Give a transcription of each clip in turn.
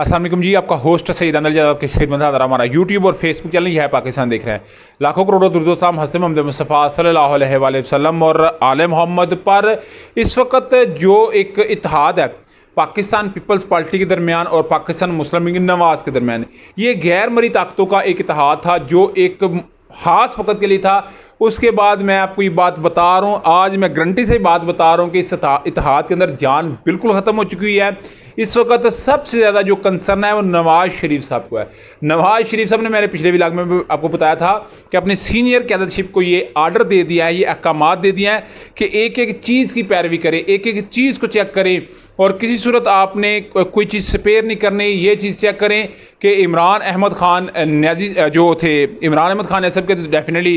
असल जी आपका होस्ट सईद अनिल जब आपकी खिदमत हाजिर हमारा यूट्यूब और फेसबुक चैनल यह पाकिस्तान देख रहे हैं लाखों करोड़ों दुरुदोस्ताम हंसते महमद मुस्तफ़ा सल्ला वसलम और आल मोहम्मद पर इस वक्त जो एक इतिहाद है पाकिस्तान पीपल्स पार्टी के दरमियान और पाकिस्तान मुस्लिम नवाज के दरमियान ये गैर मरी ताकतों का एक इतिहाद था जो एक खास वक्त के लिए था उसके बाद मैं आपको ये बात बता रहा हूँ आज मैं गारंटी से बात बता रहा हूँ कि इस इतिहाद के अंदर जान बिल्कुल ख़त्म हो चुकी है इस वक्त सबसे ज़्यादा जो कंसर्न है वो नवाज़ शरीफ साहब को है नवाज़ शरीफ साहब ने मैंने पिछले विलाग में आपको बताया था कि अपने सीनियर कैदरशिप को ये आर्डर दे दिया है ये अहकाम दे दिए हैं कि एक एक चीज़ की पैरवी करें एक एक चीज़ को चेक करें और किसी सूरत आपने कोई चीज़ स्पेयर नहीं करनी ये चीज़ चेक करें कि इमरान अहमद ख़ान न्याजी जो थे इमरान अहमद ख़ान एसब के तो डेफिनेटली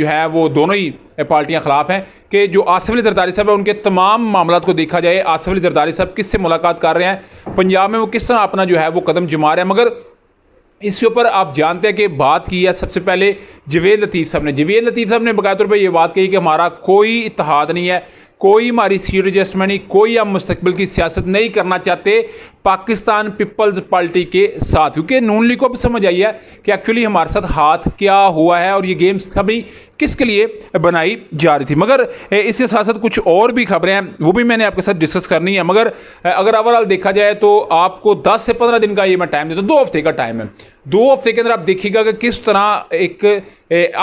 जो है वो दोनों ही पार्टियां ख़िलाफ़ हैं कि जो आसफ़ अली जरदारी साहब है उनके तमाम मामला को देखा जाए आसफ़ अली जरदारी साहब किससे मुलाकात कर रहे हैं पंजाब में वो किस तरह अपना जो है वो कदम जमा रहे हैं मगर इसके ऊपर आप जानते हैं कि बात की है सबसे पहले जवेद लतीफ़ साहब ने जवेद लतीफ़ साहब ने बकाया तौर पर यह बात कही कि हमारा कोई इतिहाद नहीं है कोई हमारी सीट एडजस्टमेंट कोई हम मुस्तबिल की सियासत नहीं करना चाहते पाकिस्तान पीपल्स पार्टी के साथ क्योंकि नून लीग को अब समझ आई है कि एक्चुअली हमारे साथ हाथ क्या हुआ है और ये गेम्स कभी किसके लिए बनाई जा रही थी मगर इसके साथ साथ कुछ और भी खबरें हैं वो भी मैंने आपके साथ डिस्कस करनी है मगर अगर ओवरऑल देखा जाए तो आपको 10 से 15 दिन का ये मैं टाइम देता हूँ दो हफ्ते का टाइम है दो हफ्ते के अंदर आप देखिएगा कि किस तरह एक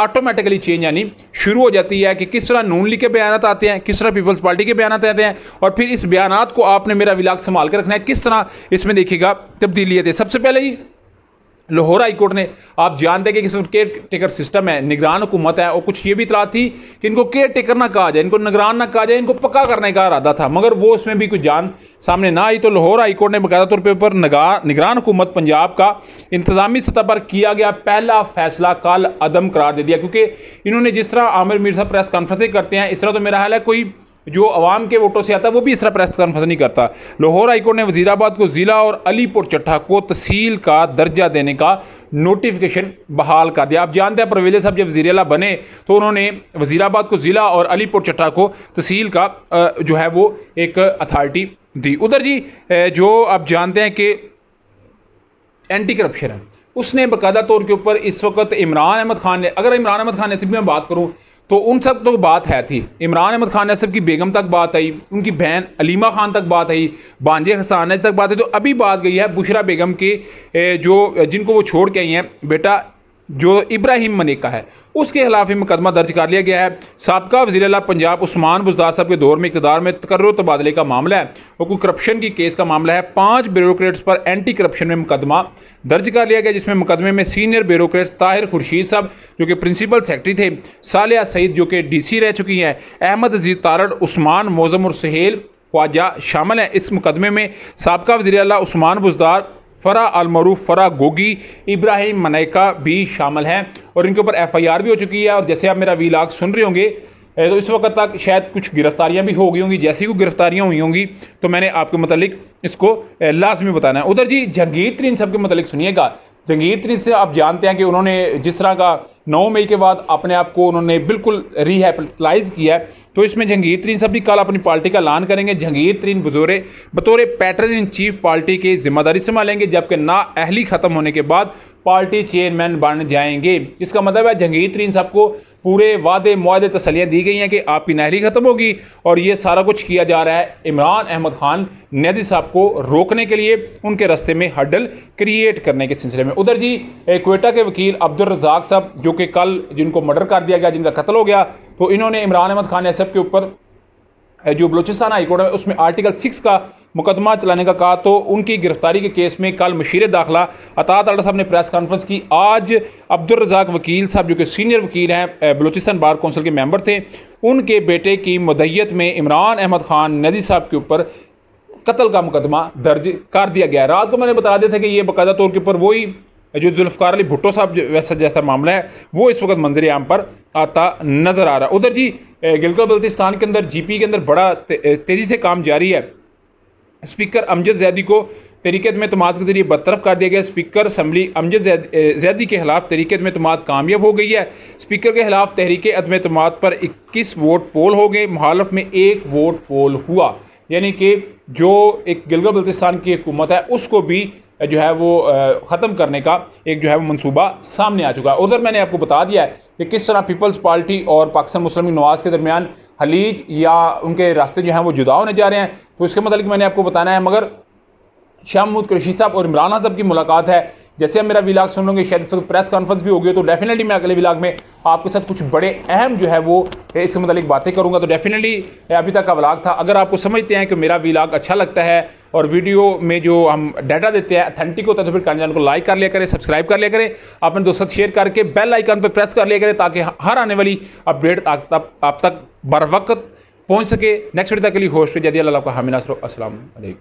ऑटोमेटिकली चेंज यानी शुरू हो जाती है कि किस तरह नून लीग के बयान आते हैं किस तरह पीपल्स पार्टी के बयान आते हैं और फिर इस बयान को आपने मेरा विलाग संभाल कर रखना है किस तरह इसमें देखिएगा तब्दीली आती है सबसे पहले ही लाहौर हाईकोर्ट ने आप जानते हैं कि किस्म केयर टेकर सिस्टम है निगरान हुकूमत है और कुछ ये भी इतला थी कि इनको केयर टेकर ना कहा जाए इनको निगरान ना कहा जाए इनको पक्का करने का इरादा था मगर वो उसमें भी कुछ जान सामने ना आई तो लाहौर हाईकोर्ट ने बकायदा तौर पर निगरान हुकूमत पंजाब का इंतजामी सतह पर किया गया पहला फैसला कल अदम करार दे दिया क्योंकि इन्होंने जिस तरह आमिर मीर साहब प्रेस कॉन्फ्रेंसें करते हैं इस तरह तो मेरा ख्याल है कोई जो आवाम के वोटों से आता है वो भी इस तरह प्रेस कॉन्फ्रेंस नहीं करता लाहौर हाईकोर्ट ने वजीराबाद को ज़िला और अलीपुर चट्ठा को तहसील का दर्जा देने का नोटिफिकेशन बहाल कर दिया आप जानते हैं परवेज साहब जब अला बने तो उन्होंने वजीराबाद को ज़िला और अलीपुर चट्ठा को तहसील का जो है वो एक अथॉरिटी दी उधर जी जो आप जानते हैं कि एंटी करप्शन है उसने बाकायदा तौर के ऊपर इस वक्त इमरान अहमद खान ने अगर इमरान अहमद खान ने सिर्फ मैं बात करूँ तो उन सब तो बात है थी इमरान अहमद खान असफ की बेगम तक बात आई उनकी बहन अलीमा खान तक बात आई बांजे हसान तक बात आई तो अभी बात गई है बुशरा बेगम के जो जिनको वो छोड़ के आई हैं बेटा जो इब्राहिम मनिक का है उसके खिलाफ ही मुकदमा दर्ज कर लिया गया है सबका वजी अला पंजाब उस्मान बुजदार साहब के दौर में इकतदार में तकर्र तबादले का मामला है और कोई करप्शन की केस का मामला है पाँच ब्यूरोक्रेट्स पर एंटी करप्शन में मुकदमा दर्ज कर लिया गया जिसमें मुकदमे में सीनियर ब्यूरोक्रेट्स ताहिर खुर्शीद साहब जो कि प्रिंसिपल सेक्रेटरी थे सालिया सईद जो कि डी सी रह चुकी हैं अहमद अजीज तारड़ उस्मान मोजम और सहेल ख्वाजा शामिल हैं इस मुकदमे में सबका वजी अला उस्मान बुजदार फ़रा अलमरूफ फ़रा गोगी इब्राहिम मनैका भी शामिल हैं और इनके ऊपर एफआईआर भी हो चुकी है और जैसे आप मेरा वीलाग सुन रहे होंगे तो इस वक्त तक शायद कुछ गिरफ्तारियां भी हो गई होंगी जैसी कोई गिरफ्तारियां हुई होंगी तो मैंने आपके मतलब इसको लाजमी बताना है उधर जी जंगीर तरीन सब के मतलब सुनिएगा जंगीर तरीन से आप जानते हैं कि उन्होंने जिस तरह का नौ मई के बाद अपने आप को उन्होंने बिल्कुल रिहेपलाइज किया तो इसमें जंगीर तरीन साहब भी कल अपनी पार्टी का ऐलान करेंगे जंगीर तरीन बजोरे बतौरे पैटर्न इन चीफ पार्टी की जिम्मेदारी संभालेंगे जबकि ना अहली ख़त्म होने के बाद पार्टी चेयरमैन बन जाएंगे इसका मतलब है जंगीर तरीन साहब को पूरे वादे माहे तसलियाँ दी गई हैं कि आपकी नहरी ख़त्म होगी और ये सारा कुछ किया जा रहा है इमरान अहमद खान नदी साहब को रोकने के लिए उनके रस्ते में हडल क्रिएट करने के सिलसिले में उधर जी कोयटा के वकील अब्दुल रजाक साहब जो कि कल जिनको मर्डर कर दिया गया जिनका कत्ल हो गया तो इन्होंने इमरान अहमद खान एसएफ के ऊपर जो बलूचिस्तान हाईकोर्ट है उसमें आर्टिकल सिक्स का मुकदमा चलाने का कहा तो उनकी गिरफ्तारी के केस में कल मशीर दाखिला अतात अल्डा साहब ने प्रेस कॉन्फ्रेंस की आज अब्दुल रजाक वकील साहब जो कि सीनियर वकील हैं बलूचिस्तान बार कौंसिल के मेंबर थे उनके बेटे की मदैत में इमरान अहमद खान नदी साहब के ऊपर कत्ल का मुकदमा दर्ज कर दिया गया रात को मैंने बता दिया था कि ये बाकायदा तौर के ऊपर वही जो जुल्फ़ार अली भुट्टो साहब वैसा जैसा मामला है वो इस वक्त मंजर आम पर आता नज़र आ रहा है उधर जी गिलगत बल्तिस्तान के अंदर जी के अंदर बड़ा ते, तेज़ी से काम जारी है स्पीकर अमजद जैदी को तरीके में तमाद के जरिए बरतरफ कर दिया गया स्पीकर असम्बली अमजद जैदी के खिलाफ तरीके में तमाद कामयाब हो गई है स्पीकर के खिलाफ तहरीक अदम तमाद पर इक्कीस वोट पोल हो गए मुहालफ में एक वोट पोल हुआ यानी कि जो एक गिलगत बल्तिस्तान की हुकूमत है उसको भी जो है वो ख़त्म करने का एक जो है वो मनसूबा सामने आ चुका है उधर मैंने आपको बता दिया है कि किस तरह पीपल्स पार्टी और पाकिस्तान मुस्लिम नवाज़ के दरमियान हलीज या उनके रास्ते जो हैं वो जुदा होने जा रहे हैं तो इसके मतलब मैंने आपको बताना है मगर शाह महमूद कृषि साहब और इमरान साहब की मुलाकात है जैसे हम मेरा विलाग सुन लोगे शायद इस वक्त प्रेस कॉन्फ्रेंस भी होगी तो डेफिनेटली मैं अगले विलाग में आपके साथ कुछ बड़े अहम जो है वो इसके मतलब बातें करूँगा तो डेफिनेटली अभी तक का विलाग था अगर आपको समझते हैं कि मेरा विलाग अच्छा लगता है और वीडियो में जो हम डाटा देते हैं अथेंटिक होता है तो फिर कान को लाइक कर लिया करें सब्सक्राइब कर लिया करें अपने दोस्तों शेयर करके बेल आइकन पर प्रेस कर लिया करें ताकि हर आने वाली अपडेट आप तक बर वक्त पहुँच सके नेक्स्ट वीडियो तक के लिए होस्ट जदी अल्लाह का हामिना